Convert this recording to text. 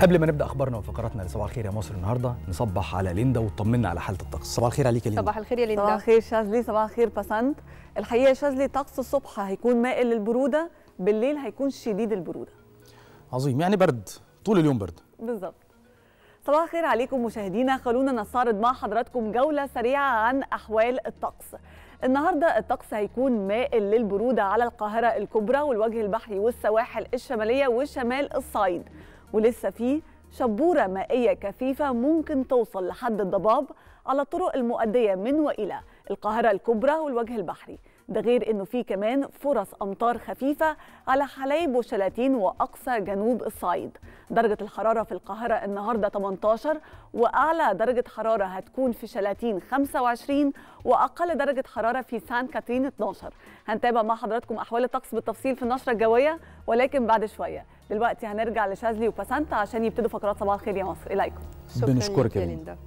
قبل ما نبدا اخبارنا وفقراتنا لصباح الخير يا مصر النهارده نصبح على ليندا وطمنا على حاله الطقس صباح الخير عليك يا ليندا صباح الخير يا ليندا صباح الخير شاذلي صباح الخير بسنت الحقيقه شاذلي طقس الصبح هيكون مائل للبروده بالليل هيكون شديد البروده عظيم يعني برد طول اليوم برد بالظبط صباح الخير عليكم مشاهدينا خلونا نستعرض مع حضراتكم جوله سريعه عن احوال الطقس النهارده الطقس هيكون مائل للبروده على القاهره الكبرى والوجه البحري والسواحل الشماليه وشمال الصعيد ولسه فيه شبورة مائية كثيفة ممكن توصل لحد الضباب على الطرق المؤدية من وإلى القاهرة الكبرى والوجه البحري ده غير انه في كمان فرص امطار خفيفه على حلايب وشلاتين واقصى جنوب الصعيد درجه الحراره في القاهره النهارده 18 واعلى درجه حراره هتكون في شلاتين 25 واقل درجه حراره في سان كاترين 12 هنتابع مع حضراتكم احوال الطقس بالتفصيل في النشره الجويه ولكن بعد شويه دلوقتي هنرجع لشاذلي وباسانتا عشان يبتدوا فقرات صباح الخير يا مصر اليكم شكرا بنشكرك يا ليندا